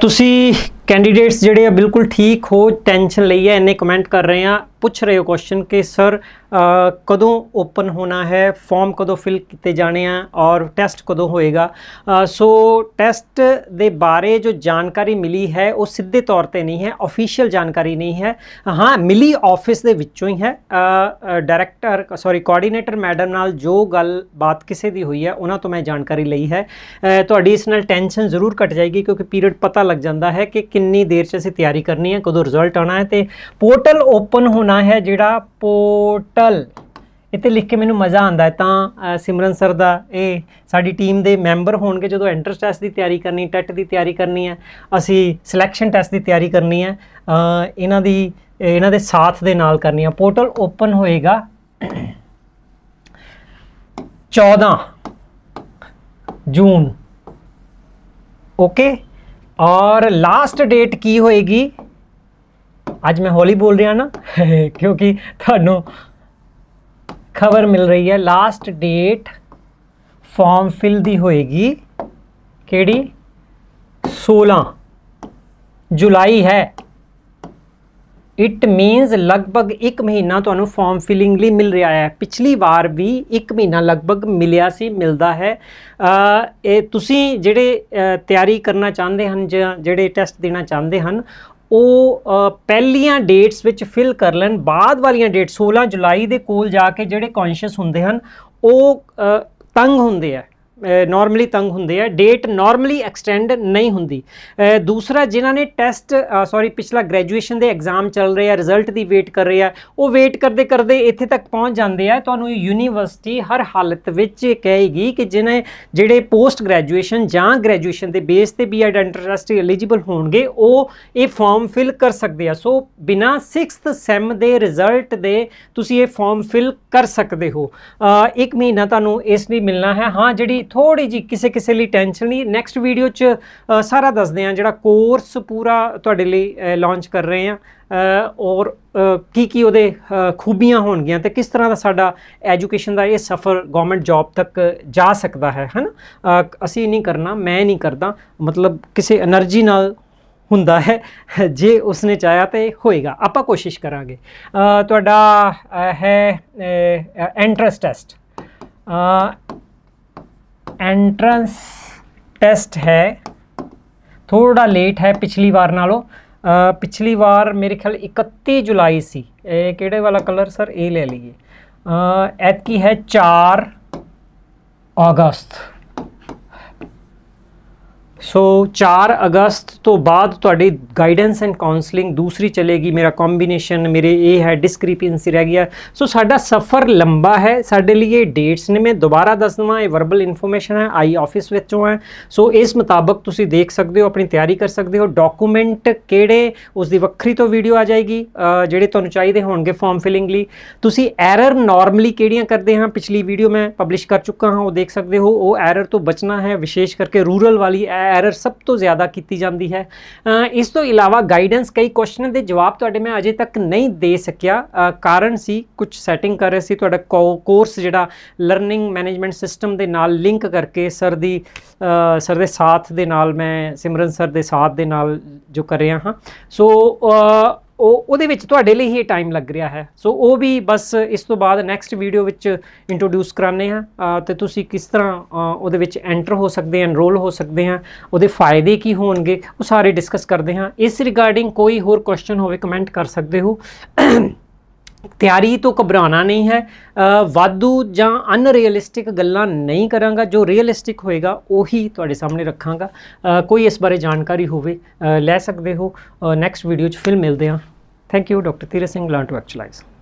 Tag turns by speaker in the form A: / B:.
A: ਤੁਸੀਂ ਕੈਂਡੀਡੇਟਸ ਜਿਹੜੇ ਆ ਬਿਲਕੁਲ ਠੀਕ ਹੋ ਟੈਨਸ਼ਨ ਲਈ ਹੈ ਇੰਨੇ ਕਮੈਂਟ ਕਰ ਰਹੇ ਆ ਪੁੱਛ ਰਹੇ ਹੋ ਕੁਐਸਚਨ ਕਿ ਸਰ ਕਦੋਂ ਓਪਨ ਹੋਣਾ ਹੈ ਫਾਰਮ ਕਦੋਂ ਫਿਲ ਕੀਤੇ ਜਾਣੇ ਆ ਔਰ ਟੈਸਟ ਕਦੋਂ ਹੋਏਗਾ ਸੋ ਟੈਸਟ ਦੇ ਬਾਰੇ ਜੋ ਜਾਣਕਾਰੀ ਮਿਲੀ ਹੈ ਉਹ ਸਿੱਧੇ ਤੌਰ ਤੇ ਨਹੀਂ ਹੈ ਅਫੀਸ਼ੀਅਲ ਜਾਣਕਾਰੀ ਨਹੀਂ ਹੈ ਹਾਂ ਮਿਲੀ ਆਫਿਸ ਦੇ ਵਿੱਚੋਂ ਹੀ ਹੈ ਡਾਇਰੈਕਟਰ ਸੌਰੀ ਕੋਆਰਡੀਨੇਟਰ ਮੈਡਮ ਨਾਲ ਜੋ ਗੱਲ ਬਾਤ ਕਿਸੇ ਦੀ ਹੋਈ ਹੈ ਉਹਨਾਂ ਤੋਂ ਮੈਂ ਜਾਣਕਾਰੀ ਲਈ ਹੈ ਤੁਹਾਡੀ ਇਸ ਨਾਲ ਟੈਨਸ਼ਨ ਜ਼ਰੂਰ ਘਟ ਜਾਏਗੀ ਕਿਉਂਕਿ ਪੀਰੀਅਡ ਪਤਾ ਲੱਗ ਜਾਂਦਾ ਹੈ ਕਿ ਕਿੰਨੀ ਦੇਰ 'ਚ ਅਸੀਂ ਤਿਆਰੀ ਕਰਨੀ ਹੈ ਕਦੋਂ ਰਿਜ਼ਲਟ ਆਉਣਾ ਹੈ ਤੇ ਪੋਰਟਲ ਓਪਨ ਹੋਣ ਨਾਂ ਹੈ ਜਿਹੜਾ ਪੋਰਟਲ ਇੱਥੇ ਲਿਖ ਕੇ ਮੈਨੂੰ ਮਜ਼ਾ ਆਉਂਦਾ ਹੈ ਤਾਂ ਸਿਮਰਨ ਸਰ ਦਾ ਇਹ ਸਾਡੀ ਟੀਮ ਦੇ ਮੈਂਬਰ ਹੋਣਗੇ ਜਦੋਂ ਐਂਟਰਸ ਟੈਸਟ ਦੀ ਤਿਆਰੀ ਕਰਨੀ ਟੈਟ ਦੀ ਤਿਆਰੀ ਕਰਨੀ ਹੈ ਅਸੀਂ ਸਿਲੈਕਸ਼ਨ ਟੈਸਟ ਦੀ ਤਿਆਰੀ ਕਰਨੀ ਹੈ ਇਹਨਾਂ ਦੀ ਇਹਨਾਂ ਦੇ ਸਾਥ ਦੇ ਨਾਲ ਕਰਨੀ ਹੈ ਪੋਰਟਲ ਓਪਨ ਹੋਏਗਾ 14 ਜੂਨ ਓਕੇ ਔਰ ਲਾਸਟ ਡੇਟ ਕੀ ਹੋਏਗੀ ਅੱਜ ਮੈਂ ਹੌਲੀ ਬੋਲ ਰਿਹਾ ਨਾ ਕਿਉਂਕਿ ਤੁਹਾਨੂੰ ਖਬਰ ਮਿਲ ਰਹੀ ਹੈ ਲਾਸਟ ਡੇਟ ਫਾਰਮ ਫਿਲ ਦੀ ਹੋਏਗੀ ਕਿਹੜੀ 16 ਜੁਲਾਈ ਹੈ ਇਟ ਮੀਨਸ ਲਗਭਗ 1 ਮਹੀਨਾ ਤੁਹਾਨੂੰ ਫਾਰਮ ਫਿਲਿੰਗ ਲਈ ਮਿਲ ਰਿਹਾ ਹੈ ਪਿਛਲੀ ਵਾਰ ਵੀ 1 ਮਹੀਨਾ ਲਗਭਗ ਮਿਲਿਆ ਸੀ ਮਿਲਦਾ ਹੈ ਇਹ ਤੁਸੀਂ ਜਿਹੜੇ ਤਿਆਰੀ ਕਰਨਾ ਚਾਹੁੰਦੇ ਹਨ ਜਾਂ ਜਿਹੜੇ ਟੈਸਟ ਦੇਣਾ ਚਾਹੁੰਦੇ ਹਨ ਉਹ ਪਹਿਲੀਆਂ ਡੇਟਸ ਵਿੱਚ ਫਿਲ ਕਰ ਲੈਣ ਬਾਅਦ ਵਾਲੀਆਂ ਡੇਟ 16 ਜੁਲਾਈ ਦੇ ਕੋਲ ਜਾ ਕੇ ਜਿਹੜੇ ਕੌਨਸ਼ੀਅਸ ਹੁੰਦੇ ਹਨ ਉਹ ਤੰਗ ਹੁੰਦੇ ਆ ਨਾਰਮਲੀ ਤੰਗ ਹੁੰਦੇ ਆ ਡੇਟ ਨਾਰਮਲੀ ਐਕਸਟੈਂਡ ਨਹੀਂ ਹੁੰਦੀ ਦੂਸਰਾ ਜਿਨ੍ਹਾਂ ਨੇ ਟੈਸਟ ਸੌਰੀ ਪਿਛਲਾ ਗ੍ਰੈਜੂਏਸ਼ਨ ਦੇ ਐਗਜ਼ਾਮ ਚੱਲ ਰਹੇ ਆ ਰਿਜ਼ਲਟ ਦੀ ਵੇਟ ਕਰ ਰਹੇ ਆ ਉਹ ਵੇਟ ਕਰਦੇ ਕਰਦੇ ਇੱਥੇ ਤੱਕ ਪਹੁੰਚ ਜਾਂਦੇ ਆ ਤੁਹਾਨੂੰ ਯੂਨੀਵਰਸਿਟੀ ਹਰ ਹਾਲਤ ਵਿੱਚ ਕਹੇਗੀ ਕਿ ਜਿਨ੍ਹਾਂ ਜਿਹੜੇ ਪੋਸਟ ਗ੍ਰੈਜੂਏਸ਼ਨ ਜਾਂ ਗ੍ਰੈਜੂਏਸ਼ਨ ਦੇ ਬੇਸ ਤੇ ਬੀਐਡ ਇੰਟਰਸਟ ਐਲੀਜੀਬਲ ਹੋਣਗੇ ਉਹ ਇਹ ਫਾਰਮ ਫਿਲ ਕਰ ਸਕਦੇ ਆ ਸੋ ਬਿਨਾ 6th ਸੈਮ ਦੇ ਰਿਜ਼ਲਟ ਦੇ ਤੁਸੀਂ ਇਹ ਫਾਰਮ ਫਿਲ ਕਰ ਸਕਦੇ ਹੋ ਇੱਕ ਮਹੀਨਾ ਤੁਹਾਨੂੰ ਇਸ ਲਈ ਮਿਲਣਾ ਹੈ ਹਾਂ ਜਿਹੜੀ ਥੋੜੀ ਜੀ ਕਿਸੇ ਕਿਸੇ ਲਈ ਟੈਨਸ਼ਨ ਨਹੀਂ ਨੈਕਸਟ ਵੀਡੀਓ 'ਚ ਸਾਰਾ ਦੱਸਦੇ ਆ ਜਿਹੜਾ ਕੋਰਸ ਪੂਰਾ ਤੁਹਾਡੇ ਲਈ ਲਾਂਚ ਕਰ ਰਹੇ ਆ ਔਰ ਕੀ ਕੀ ਉਹਦੇ ਖੂਬੀਆਂ ਹੋਣਗੀਆਂ ਤੇ ਕਿਸ ਤਰ੍ਹਾਂ ਦਾ ਸਾਡਾ ਐਜੂਕੇਸ਼ਨ ਦਾ ਇਹ ਸਫ਼ਰ ਗਵਰਨਮੈਂਟ ਜੌਬ ਤੱਕ ਜਾ ਸਕਦਾ ਹੈ ਹਨਾ ਅਸੀਂ ਨਹੀਂ ਕਰਨਾ ਮੈਂ ਨਹੀਂ ਕਰਦਾ ਮਤਲਬ ਕਿਸੇ એનર્ਜੀ ਨਾਲ ਹੁੰਦਾ ਹੈ ਜੇ ਉਸਨੇ ਚਾਹਿਆ ਤੇ ਹੋਏਗਾ ਆਪਾਂ ਕੋਸ਼ਿਸ਼ ਕਰਾਂਗੇ ਤੁਹਾਡਾ ਹੈ ਐਂਟਰੈਂਸ ਟੈਸਟ ਐਂਟਰੈਂਸ ਟੈਸਟ ਹੈ ਥੋੜਾ ਲੇਟ ਹੈ ਪਿਛਲੀ ਵਾਰ ਨਾਲੋਂ ਪਿਛਲੀ ਵਾਰ ਮੇਰੇ ਖਿਆਲ 31 ਜੁਲਾਈ ਸੀ ਇਹ ਕਿਹੜੇ ਵਾਲਾ ਕਲਰ ਸਰ ਇਹ ਲੈ ਲਈਏ ਐਤ ਕੀ ਹੈ 4 ਅਗਸਤ ਸੋ 4 ਅਗਸਤ ਤੋਂ ਬਾਅਦ ਤੁਹਾਡੀ ਗਾਈਡੈਂਸ ਐਂਡ ਕਾਉਂਸਲਿੰਗ ਦੂਸਰੀ ਚਲੇਗੀ ਮੇਰਾ ਕੰਬੀਨੇਸ਼ਨ ਮੇਰੇ ਇਹ ਹੈ ਡਿਸਕ੍ਰੀਪੈਂਸੀ ਰਹਿ ਗਿਆ ਸੋ ਸਾਡਾ ਸਫ਼ਰ ਲੰਬਾ ਹੈ ਸਾਡੇ ਲਈ ਇਹ ਡੇਟਸ ਨੇ ਮੈਂ ਦੁਬਾਰਾ ਦੱਸ ਦਵਾਂ ਇਹ ਵਰਬਲ ਇਨਫੋਰਮੇਸ਼ਨ ਹੈ ਆਈ ਆਫਿਸ ਵਿੱਚੋਂ ਹੈ ਸੋ ਇਸ ਮੁਤਾਬਕ ਤੁਸੀਂ ਦੇਖ ਸਕਦੇ ਹੋ ਆਪਣੀ ਤਿਆਰੀ ਕਰ ਸਕਦੇ ਹੋ ਡਾਕੂਮੈਂਟ ਕਿਹੜੇ ਉਸ ਦੀ ਵੱਖਰੀ ਤੋਂ ਵੀਡੀਓ ਆ ਜਾਏਗੀ ਜਿਹੜੇ ਤੁਹਾਨੂੰ ਚਾਹੀਦੇ ਹੋਣਗੇ ਫਾਰਮ ਫਿਲਿੰਗ ਲਈ ਤੁਸੀਂ ਐਰਰ ਨਾਰਮਲੀ ਕਿਹੜੀਆਂ ਕਰਦੇ ਹਾਂ ਪਿਛਲੀ ਵੀਡੀਓ ਮੈਂ ਪਬਲਿਸ਼ ਕਰ ਚੁੱਕਾ ਹਾਂ ਉਹ ਦੇਖ ਸਕਦੇ ਹੋ ਉਹ ਐਰਰ ਤੋਂ ਬਚਣਾ ਹੈ ਵਿਸ਼ੇਸ਼ ਕਰਕੇ ਰੂਰਲ ਵਾਲੀ ਐਰਰ ਸਭ ਤੋਂ ਜ਼ਿਆਦਾ ਕੀਤੀ ਜਾਂਦੀ ਹੈ ਇਸ ਤੋਂ ਇਲਾਵਾ ਗਾਈਡੈਂਸ ਕਈ ਕੁਐਸਚਨ ਦੇ ਜਵਾਬ ਤੁਹਾਡੇ ਮੈਂ ਅਜੇ ਤੱਕ ਨਹੀਂ ਦੇ ਸਕਿਆ ਕਾਰਨ ਸੀ ਕੁਝ ਸੈਟਿੰਗ ਕਰ ਰਹੇ ਸੀ ਤੁਹਾਡਾ ਕੋਰਸ ਜਿਹੜਾ ਲਰਨਿੰਗ ਮੈਨੇਜਮੈਂਟ ਸਿਸਟਮ ਦੇ ਨਾਲ ਲਿੰਕ ਕਰਕੇ ਸਰ ਦੀ ਸਰ ਦੇ ਸਾਥ ਦੇ ਨਾਲ ਮੈਂ ਸਿਮਰਨ ਸਰ ਦੇ ਸਾਥ ਦੇ ਨਾਲ ਜੋ ਕਰ ਰਿਹਾ ਹਾਂ ਸੋ ਉਹ ਉਹਦੇ ਵਿੱਚ ਤੁਹਾਡੇ ਲਈ ਹੀ ਟਾਈਮ ਲੱਗ ਰਿਹਾ ਹੈ ਸੋ ਉਹ ਵੀ ਬਸ ਇਸ ਤੋਂ ਬਾਅਦ ਨੈਕਸਟ ਵੀਡੀਓ ਵਿੱਚ ਇੰਟਰੋਡਿਊਸ ਕਰਾਨੇ ਆ ਤੇ ਤੁਸੀਂ ਕਿਸ ਤਰ੍ਹਾਂ ਉਹਦੇ ਵਿੱਚ ਐਂਟਰ ਹੋ ਸਕਦੇ ਆ ਐਨਰੋਲ ਹੋ ਸਕਦੇ ਆ ਉਹਦੇ ਫਾਇਦੇ ਕੀ ਹੋਣਗੇ ਉਹ ਸਾਰੇ ਡਿਸਕਸ ਕਰਦੇ ਹਾਂ ਇਸ ਰਿਗਾਰਡਿੰਗ ਕੋਈ ਹੋਰ ਕੁਐਸਚਨ ਹੋਵੇ ਕਮੈਂਟ ਕਰ ਸਕਦੇ ਹੋ ਤਿਆਰੀ ਤੋਂ ਘਬਰਾਣਾ ਨਹੀਂ ਹੈ ਵਾਧੂ ਜਾਂ ਅਨਰੀਅਲਿਸਟਿਕ ਗੱਲਾਂ ਨਹੀਂ ਕਰਾਂਗਾ ਜੋ ਰੀਅਲਿਸਟਿਕ ਹੋਏਗਾ ਉਹੀ ਤੁਹਾਡੇ ਸਾਹਮਣੇ ਰੱਖਾਂਗਾ ਕੋਈ ਇਸ ਬਾਰੇ ਜਾਣਕਾਰੀ ਹੋਵੇ ਲੈ ਸਕਦੇ ਹੋ ਨੈਕਸਟ ਵੀਡੀਓ 'ਚ ਫਿਰ ਮਿਲਦੇ ਹਾਂ ਥੈਂਕ ਯੂ ਡਾਕਟਰ ਤੀਰ ਸਿੰਘ ਲਰਨ ਟੂ ਐਕਚੁਅਲਾਈਜ਼